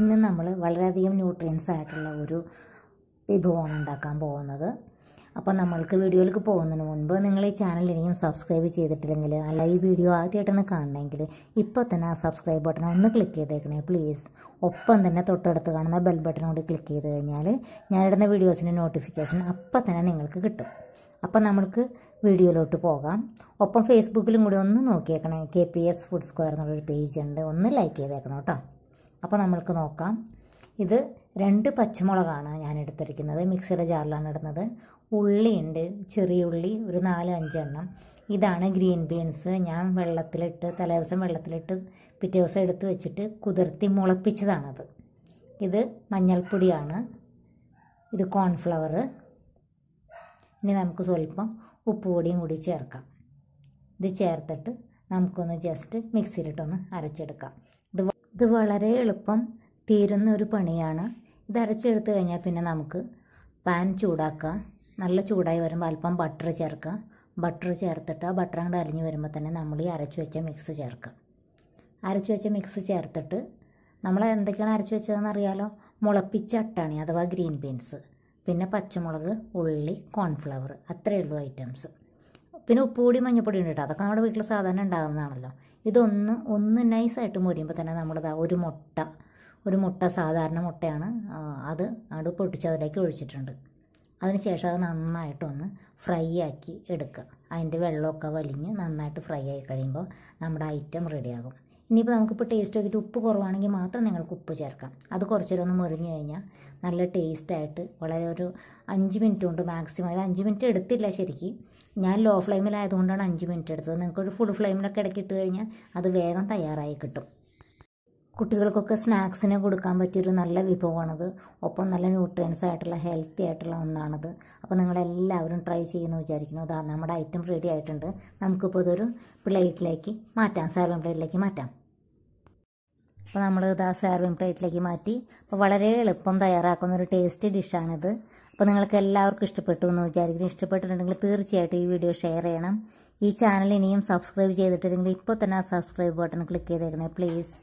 ഇന്ന് നമ്മൾ വളരെയധികം ന്യൂട്രിയൻസ് ആയിട്ടുള്ള ഒരു വിഭവമാണ് ഉണ്ടാക്കാൻ പോകുന്നത് അപ്പോൾ നമ്മൾക്ക് വീഡിയോയിലേക്ക് പോകുന്നതിന് മുൻപ് നിങ്ങൾ ഈ ചാനൽ ഇനിയും സബ്സ്ക്രൈബ് ചെയ്തിട്ടില്ലെങ്കിൽ അല്ല ഈ വീഡിയോ ആദ്യമായിട്ടൊന്ന് കാണണമെങ്കിൽ ഇപ്പോൾ തന്നെ ആ സബ്സ്ക്രൈബ് ബട്ടൺ ഒന്ന് ക്ലിക്ക് ചെയ്തേക്കണേ പ്ലീസ് ഒപ്പം തന്നെ തൊട്ടടുത്ത് കാണുന്ന ബെൽ ബട്ടൺ കൂടി ക്ലിക്ക് ചെയ്ത് കഴിഞ്ഞാൽ ഞാനിടുന്ന വീഡിയോസിൻ്റെ നോട്ടിഫിക്കേഷൻ അപ്പം തന്നെ നിങ്ങൾക്ക് കിട്ടും അപ്പം നമ്മൾക്ക് വീഡിയോയിലോട്ട് പോകാം ഒപ്പം ഫേസ്ബുക്കിലും കൂടി ഒന്ന് നോക്കിയേക്കണേ K P S food square എന്നുള്ളൊരു പേജ് ഉണ്ട് ഒന്ന് ലൈക്ക് ചെയ്തേക്കണം കേട്ടോ അപ്പോൾ നമ്മൾക്ക് നോക്കാം ഇത് രണ്ട് പച്ചമുളകാണ് ഞാൻ എടുത്തിരിക്കുന്നത് മിക്സിയുടെ ജാറിലാണ് ഇടുന്നത് ഉള്ളിയുണ്ട് ചെറിയ ഉള്ളി ഒരു നാല് അഞ്ചെണ്ണം ഇതാണ് ഗ്രീൻ ബീൻസ് ഞാൻ വെള്ളത്തിലിട്ട് തലേ ദിവസം വെള്ളത്തിലിട്ട് പിറ്റേ ദിവസം എടുത്ത് വെച്ചിട്ട് കുതിർത്തി മുളപ്പിച്ചതാണത് ഇത് മഞ്ഞൾപ്പൊടിയാണ് ഇത് കോൺഫ്ലവർ ഇനി നമുക്ക് സ്വല്പം ഉപ്പുപൊടിയും കൂടി ചേർക്കാം ഇത് ചേർത്തിട്ട് നമുക്കൊന്ന് ജസ്റ്റ് മിക്സിയിലിട്ടൊന്ന് അരച്ചെടുക്കാം ഇത് ഇത് വളരെ എളുപ്പം തീരുന്ന ഒരു പണിയാണ് ഇത് അരച്ചെടുത്ത് കഴിഞ്ഞാൽ പിന്നെ നമുക്ക് പാൻ ചൂടാക്കുക നല്ല ചൂടായി വരുമ്പോൾ അല്പം ബട്ടർ ചേർക്കുക ബട്ടർ ചേർത്തിട്ട് ആ ബട്ടറും കൂടെ അരിഞ്ഞ് വരുമ്പോൾ തന്നെ നമ്മൾ ഈ അരച്ചു വെച്ച മിക്സ് ചേർക്കുക അരച്ചു വെച്ച മിക്സ് ചേർത്തിട്ട് നമ്മൾ എന്തൊക്കെയാണ് അരച്ചു വെച്ചതെന്ന് അറിയാലോ മുളപ്പിച്ച അട്ടാണി അഥവാ ഗ്രീൻ ബീൻസ് പിന്നെ പച്ചമുളക് ഉള്ളി കോൺഫ്ലവർ അത്രയേ ഉള്ളൂ ഐറ്റംസ് പിന്നെ ഉപ്പുപൊടി മഞ്ഞപ്പൊടി ഉണ്ട് കേട്ടോ അതൊക്കെ നമ്മുടെ വീട്ടിൽ സാധാരണ ഉണ്ടാകുന്നതാണല്ലോ ഇതൊന്ന് ഒന്ന് നൈസായിട്ട് മുരിയുമ്പോൾ തന്നെ നമ്മളിതാ ഒരു മുട്ട ഒരു മുട്ട സാധാരണ മുട്ടയാണ് അത് അവിടെ പൊട്ടിച്ച് അതിലേക്ക് ഒഴിച്ചിട്ടുണ്ട് അതിനുശേഷം അത് നന്നായിട്ടൊന്ന് ഫ്രൈ ആക്കി എടുക്കുക അതിൻ്റെ വെള്ളമൊക്കെ വലിഞ്ഞ് നന്നായിട്ട് ഫ്രൈ ആയി കഴിയുമ്പോൾ നമ്മുടെ ഐറ്റം റെഡിയാകും ഇനിയിപ്പോൾ നമുക്കിപ്പോൾ ടേസ്റ്റ് നോക്കിയിട്ട് ഉപ്പ് കുറവാണെങ്കിൽ മാത്രം നിങ്ങൾക്ക് ഉപ്പ് ചേർക്കാം അത് കുറച്ചൊരൊന്ന് മുറിഞ്ഞു കഴിഞ്ഞാൽ നല്ല ടേസ്റ്റായിട്ട് വളരെ ഒരു അഞ്ച് മിനിറ്റ് കൊണ്ട് മാക്സിമം അത് അഞ്ച് മിനിറ്റ് എടുത്തില്ല ശരിക്കും ഞാൻ ലോ ഫ്ലെയിമിലായതുകൊണ്ടാണ് അഞ്ച് മിനിറ്റ് എടുത്തത് നിങ്ങൾക്കൊരു ഫുൾ ഫ്ലെയിമിലൊക്കെ ഇടയ്ക്ക് ഇട്ട് കഴിഞ്ഞാൽ അത് വേഗം തയ്യാറായി കിട്ടും കുട്ടികൾക്കൊക്കെ സ്നാക്സിന് കൊടുക്കാൻ പറ്റിയൊരു നല്ല വിഭവമാണത് ഒപ്പം നല്ല ന്യൂട്രിയൻസ് ആയിട്ടുള്ള ഹെൽത്തി ആയിട്ടുള്ള ഒന്നാണത് അപ്പോൾ നിങ്ങളെല്ലാവരും ട്രൈ ചെയ്യുന്ന വിചാരിക്കുന്നു അതാ നമ്മുടെ ഐറ്റം റെഡി ആയിട്ടുണ്ട് നമുക്കിപ്പോൾ ഇതൊരു പ്ലേറ്റിലേക്ക് മാറ്റാം സെർവിങ് പ്ലേറ്റിലേക്ക് മാറ്റാം അപ്പോൾ നമ്മൾ ഇതാ സെർവിങ് പ്ലേറ്റിലേക്ക് മാറ്റി അപ്പോൾ വളരെ എളുപ്പം തയ്യാറാക്കുന്ന ഒരു ടേസ്റ്റി ഡിഷാണിത് അപ്പോൾ നിങ്ങൾക്ക് എല്ലാവർക്കും ഇഷ്ടപ്പെട്ടു എന്ന് വിചാരിക്കുന്നു ഇഷ്ടപ്പെട്ടിട്ടുണ്ടെങ്കിൽ തീർച്ചയായിട്ടും ഈ വീഡിയോ ഷെയർ ചെയ്യണം ഈ ചാനൽ ഇനിയും സബ്സ്ക്രൈബ് ചെയ്തിട്ടുണ്ടെങ്കിൽ ഇപ്പോൾ തന്നെ ആ സബ്സ്ക്രൈബ് ബട്ടൺ ക്ലിക്ക് ചെയ്തേക്കണേ പ്ലീസ്